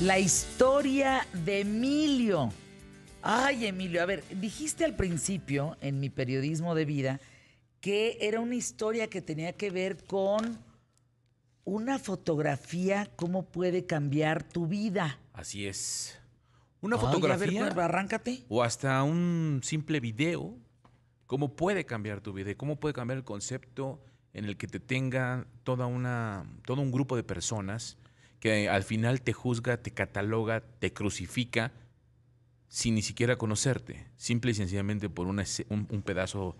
La historia de Emilio. Ay, Emilio, a ver, dijiste al principio en mi periodismo de vida que era una historia que tenía que ver con una fotografía, cómo puede cambiar tu vida. Así es. Una fotografía. A pues, arráncate. O hasta un simple video, cómo puede cambiar tu vida y cómo puede cambiar el concepto en el que te tenga toda todo un grupo de personas que al final te juzga, te cataloga, te crucifica sin ni siquiera conocerte, simple y sencillamente por un, pedazo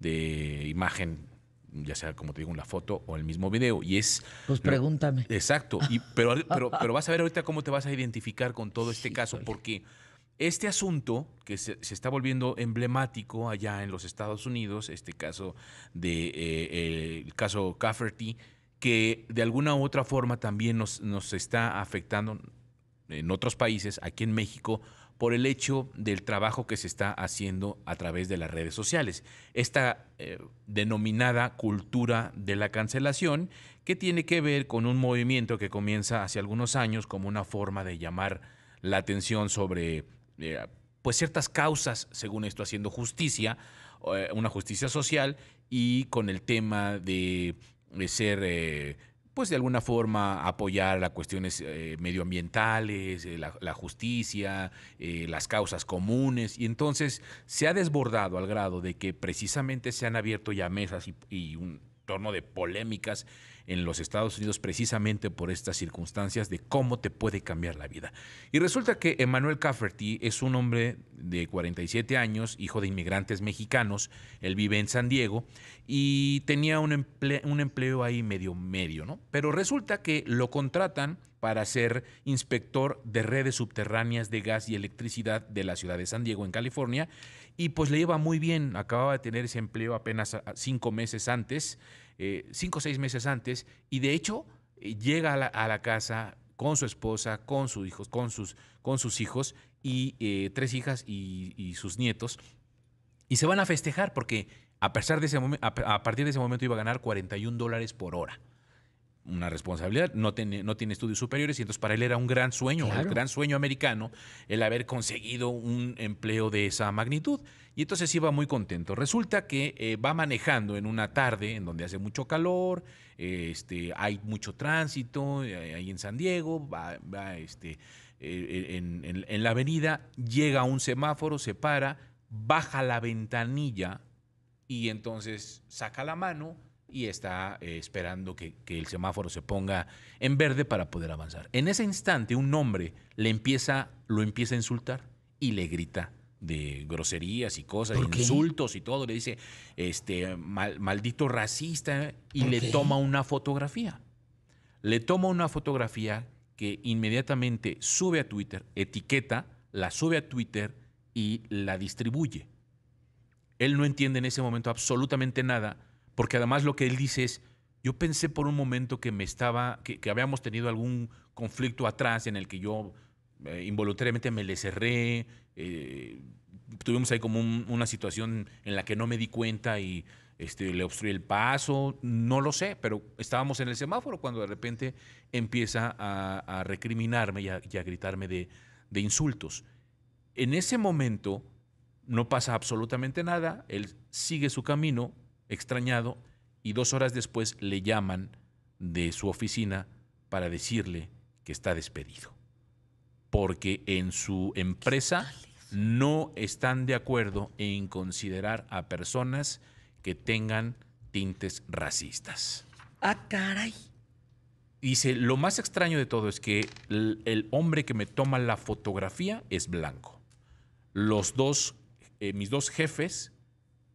de imagen, ya sea como te digo, una foto o el mismo video. Y es. Pues pregúntame. exacto. pero, pero, vas a ver ahorita cómo te vas a identificar con todo este caso, porque este asunto que se, está volviendo emblemático allá en los Estados Unidos, este caso de eh, el caso Cafferty que de alguna u otra forma también nos, nos está afectando en otros países, aquí en México, por el hecho del trabajo que se está haciendo a través de las redes sociales. Esta eh, denominada cultura de la cancelación, que tiene que ver con un movimiento que comienza hace algunos años como una forma de llamar la atención sobre eh, pues ciertas causas, según esto, haciendo justicia, eh, una justicia social y con el tema de ser, eh, pues de alguna forma, apoyar las cuestiones eh, medioambientales, eh, la, justicia, las causas comunes. Y entonces se ha desbordado al grado de que precisamente se han abierto ya mesas y, y un torno de polémicas en los Estados Unidos precisamente por estas circunstancias de cómo te puede cambiar la vida. Y resulta que Emmanuel Cafferty es un hombre de 47 años, hijo de inmigrantes mexicanos, él vive en San Diego y tenía un, empleo, un empleo ahí medio medio, ¿no? Pero resulta que lo contratan para ser inspector de redes subterráneas de gas y electricidad de la ciudad de San Diego, en California, y pues le iba muy bien, acababa de tener ese empleo apenas cinco meses antes eh, cinco o seis meses antes y de hecho eh, llega a la, casa con su esposa, con sus hijos, con sus, con sus hijos y eh, tres hijas y, sus nietos y se van a festejar porque a, pesar de ese a, partir de ese momento iba a ganar 41 dólares por hora una responsabilidad, no tiene, no tiene estudios superiores y entonces para él era un gran sueño, el gran sueño americano el haber conseguido un empleo de esa magnitud. Y entonces iba muy contento. Resulta que eh, va manejando en una tarde en donde hace mucho calor, este, hay mucho tránsito eh, ahí en San Diego, va, este, eh, en, en la avenida, llega a un semáforo, se para, baja la ventanilla y entonces saca la mano y está eh, esperando que, el semáforo se ponga en verde para poder avanzar. En ese instante, un hombre le empieza, lo empieza a insultar y le grita de groserías y cosas, insultos y todo. Le dice, este, maldito racista, y le toma una fotografía. Le toma una fotografía que inmediatamente sube a Twitter, etiqueta, la sube a Twitter y la distribuye. Él no entiende en ese momento absolutamente nada porque además lo que él dice es, yo pensé por un momento que me estaba, que, habíamos tenido algún conflicto atrás en el que yo eh, involuntariamente me le cerré, eh, tuvimos ahí como una situación en la que no me di cuenta y este, le obstruí el paso, no lo sé, pero estábamos en el semáforo cuando de repente empieza a, recriminarme y a, gritarme de, de, insultos. En ese momento no pasa absolutamente nada, él sigue su camino, extrañado y dos horas después le llaman de su oficina para decirle que está despedido. Porque en su empresa no están de acuerdo en considerar a personas que tengan tintes racistas. Ah, caray. Dice, lo más extraño de todo es que el, hombre que me toma la fotografía es blanco. Los dos, eh, mis dos jefes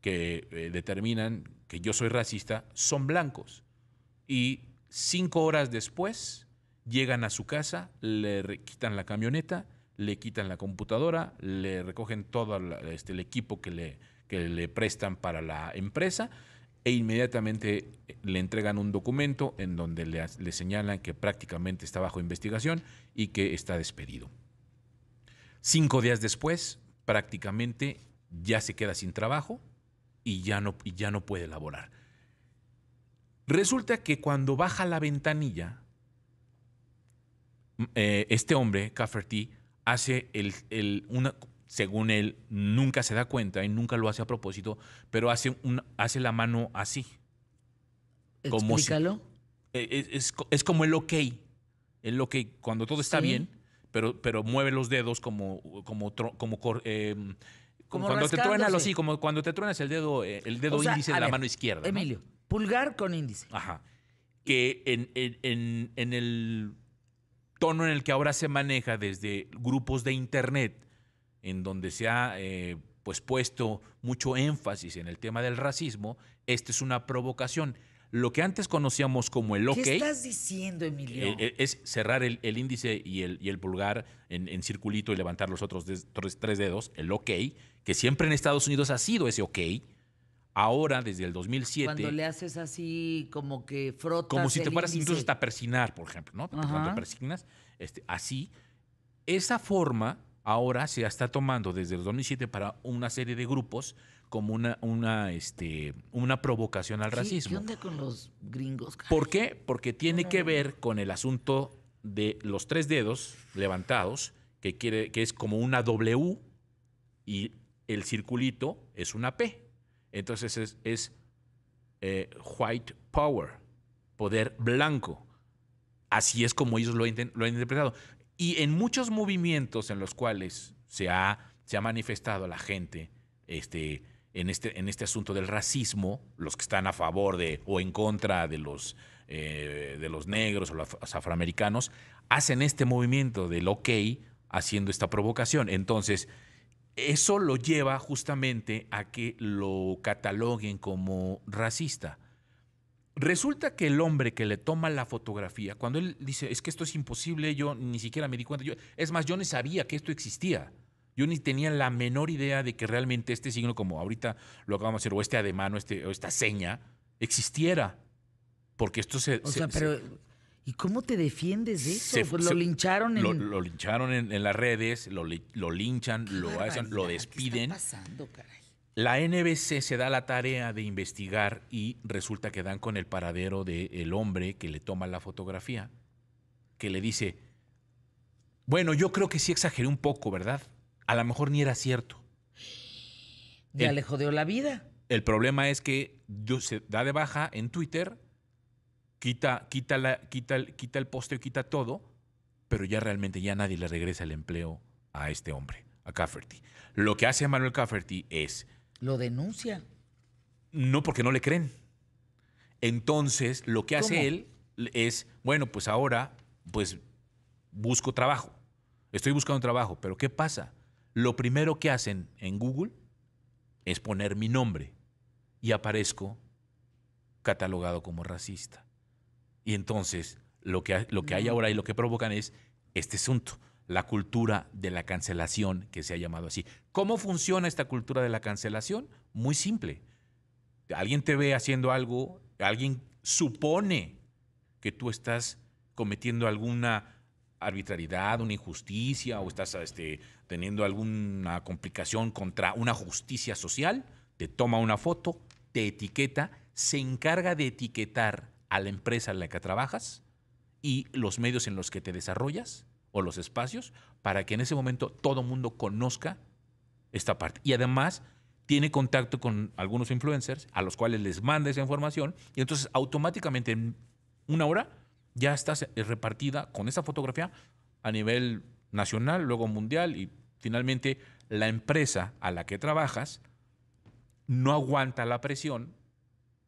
que eh, determinan que yo soy racista son blancos. Y cinco horas después llegan a su casa, le quitan la camioneta, le quitan la computadora, le recogen todo este, el equipo que le, le prestan para la empresa e inmediatamente eh, le entregan un documento en donde le, señalan que prácticamente está bajo investigación y que está despedido. Cinco días después, prácticamente ya se queda sin trabajo, y ya no, y ya no puede elaborar. Resulta que cuando baja la ventanilla, mm, eh, este hombre, Cafferty, hace el, el, según él, nunca se da cuenta y nunca lo hace a propósito, pero hace, hace la mano así. Como Explícalo. Eh, es, como el ok. El ok, cuando todo está bien, pero, pero mueve los dedos como, como, como em, como cuando te truenas así, como cuando te truenas el dedo, eh, el dedo índice de la mano izquierda. Emilio, pulgar con índice. Ajá. Que en, el tono en el que ahora se maneja desde grupos de internet, en donde se ha eh, pues puesto mucho énfasis en el tema del racismo, esta es una provocación lo que antes conocíamos como el OK. ¿Qué estás diciendo, Emilio? Eh, eh, es cerrar el, índice y el, el pulgar en, circulito y levantar los otros tres, dedos, el OK, que siempre en Estados Unidos ha sido ese OK. Ahora, desde el 2007. Cuando le haces así, como que frotas. Como si te fueras incluso hasta persignar, por ejemplo, ¿no? Cuando persignas, este, así. Esa forma ahora se está tomando desde el 2007 para una serie de grupos como una, una, este, una provocación al racismo. ¿Qué onda con los gringos? ¿Por qué? Porque tiene que ver con el asunto de los tres dedos levantados, que, quiere, que es como una W y el circulito es una P. Entonces es, eh, white power, poder blanco. Así es como ellos lo, han interpretado. Y en muchos movimientos en los cuales se ha, se ha manifestado la gente, este, en este, en este asunto del racismo, los que están a favor de o en contra de los, eh, de los negros o los afroamericanos, hacen este movimiento del ok haciendo esta provocación. Entonces, eso lo lleva justamente a que lo cataloguen como racista. Resulta que el hombre que le toma la fotografía, cuando él dice, es que esto es imposible, yo ni siquiera me di cuenta, es más, yo no sabía que esto existía. Yo ni tenía la menor idea de que realmente este signo, como ahorita lo acabamos de hacer, o este ademán o, este, o esta seña, existiera. Porque esto se. O sea, pero. ¿Y cómo te defiendes de eso? Pues, lo, lincharon en... lo, lo lincharon en. las redes, lo, linchan, lo hacen, lo despiden. ¿Qué está pasando, caray? La NBC se da la tarea de investigar y resulta que dan con el paradero del hombre que le toma la fotografía, que le dice, bueno, yo creo que sí exageré un poco, ¿verdad? a lo mejor ni era cierto. Ya le jodeó la vida. El problema es que se da de baja en Twitter, quita, quita, la, quita, quita el posteo, quita todo, pero ya realmente ya nadie le regresa el empleo a este hombre, a Cafferty. Lo que hace Manuel Cafferty es... Lo denuncia. No, porque no le creen. Entonces, lo que hace él es, bueno, pues ahora, pues busco trabajo. Estoy buscando trabajo, pero ¿qué pasa? lo primero que hacen en Google es poner mi nombre y aparezco catalogado como racista. Y entonces lo que, lo que hay ahora y lo que provocan es este asunto, la cultura de la cancelación que se ha llamado así. ¿Cómo funciona esta cultura de la cancelación? Muy simple. Alguien te ve haciendo algo, alguien supone que tú estás cometiendo alguna arbitrariedad, una injusticia o estás este, teniendo alguna complicación contra una justicia social, te toma una foto, te etiqueta, se encarga de etiquetar a la empresa en la que trabajas y los medios en los que te desarrollas o los espacios para que en ese momento todo mundo conozca esta parte. Y además tiene contacto con algunos influencers a los cuales les manda esa información y entonces automáticamente en una hora ya estás eh, repartida con esa fotografía a nivel nacional, luego mundial y finalmente la empresa a la que trabajas no aguanta la presión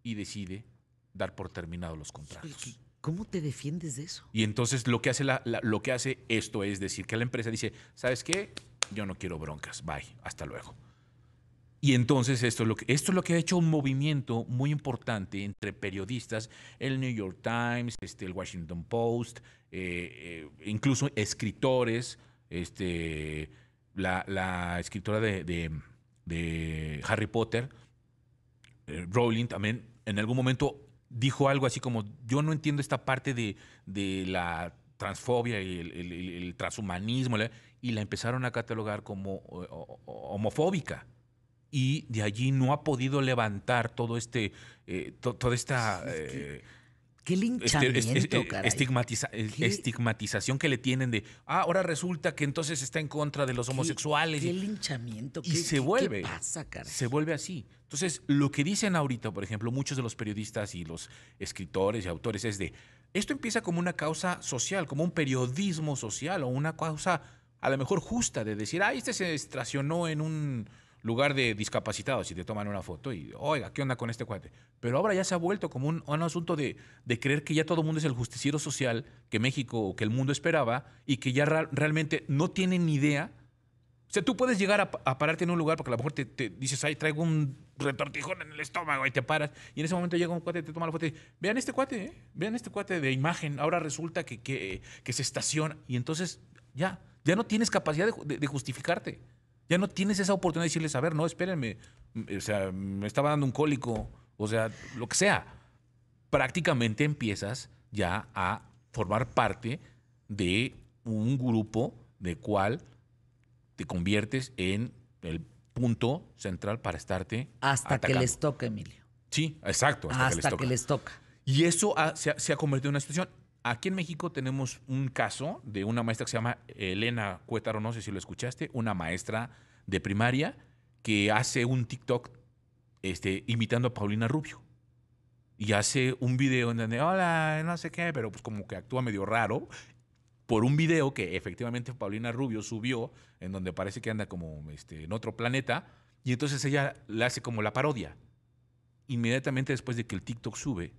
y decide dar por terminados los contratos. ¿Cómo te defiendes de eso? Y entonces lo que hace, lo que hace esto es decir que la empresa dice, ¿sabes qué? Yo no quiero broncas, bye, hasta luego. Y entonces esto es, lo que, esto es lo que ha hecho un movimiento muy importante entre periodistas, el New York Times, este, el Washington Post, eh, eh, incluso escritores, este, la, la escritora de, de, Harry Potter, eh, Rowling, también en algún momento dijo algo así como, yo no entiendo esta parte de, la transfobia y el transhumanismo, y la empezaron a catalogar como homofóbica y de allí no ha podido levantar todo este, eh, toda esta... Qué linchamiento, Estigmatización que le tienen de, ah, ahora resulta que entonces está en contra de los homosexuales. Qué, linchamiento. Y ¿Qué, se vuelve. ¿Qué pasa, caray? Se vuelve así. Entonces, lo que dicen ahorita, por ejemplo, muchos de los periodistas y los escritores y autores es de, esto empieza como una causa social, como un periodismo social o una causa a lo mejor justa de decir, ah, este se estacionó en un lugar de discapacitados y te toman una foto y, oiga, ¿qué onda con este cuate? Pero ahora ya se ha vuelto como un, asunto de, creer que ya todo el mundo es el justiciero social que México o que el mundo esperaba y que ya realmente no tienen ni idea. O sea, tú puedes llegar a, pararte en un lugar porque a lo mejor te, dices, ay, traigo un retortijón en el estómago y te paras. Y en ese momento llega un cuate, y te toma la foto y vean este cuate, ¿eh? vean este cuate de imagen. Ahora resulta que, se estaciona. Y entonces ya, ya no tienes capacidad de, de justificarte. Ya no tienes esa oportunidad de decirles, a ver, no, espérenme, mm, o sea, me estaba dando un cólico, o sea, lo que sea. Prácticamente empiezas ya a formar parte de un grupo de cual te conviertes en el punto central para estarte. Hasta que les toca, Emilio. Sí, exacto. Hasta, que, les, que toca. les Y eso se ha convertido en una situación. Aquí en México tenemos un caso de una maestra que se llama Elena Cuétaro, no sé si lo escuchaste, una maestra de primaria que hace un TikTok este, imitando a Paulina Rubio. Y hace un video en donde, hola, no sé qué, pero pues como que actúa medio raro. Por un video que efectivamente Paulina Rubio subió, en donde parece que anda como este, en otro planeta. Y entonces ella le hace como la parodia. Inmediatamente después de que el TikTok sube,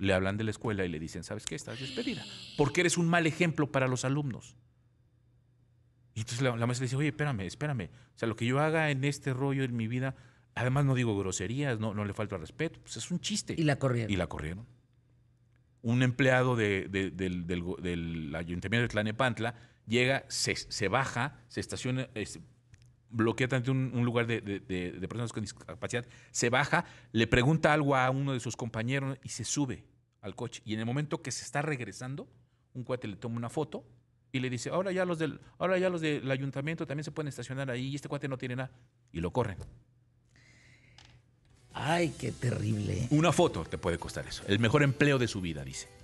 le hablan de la escuela y le dicen, ¿sabes qué? Estás despedida, porque eres un mal ejemplo para los alumnos. Y entonces la, maestra maestra dice, oye, espérame, espérame. O sea, lo que yo haga en este rollo, en mi vida, además no digo groserías, no, le falta respeto, pues es un chiste. Y la corrieron. Y la corrieron. Un empleado del, del, ayuntamiento de Tlanepantla llega, se, baja, se estaciona, este, bloquea tanto un, lugar de, personas con discapacidad, se baja, le pregunta algo a uno de sus compañeros y se sube al coche. Y en el momento que se está regresando, un cuate le toma una foto y le dice, ahora ya los del, ahora ya los del ayuntamiento también se pueden estacionar ahí y este cuate no tiene nada. Y lo corren. Ay, qué terrible. Una foto te puede costar eso. El mejor empleo de su vida, dice.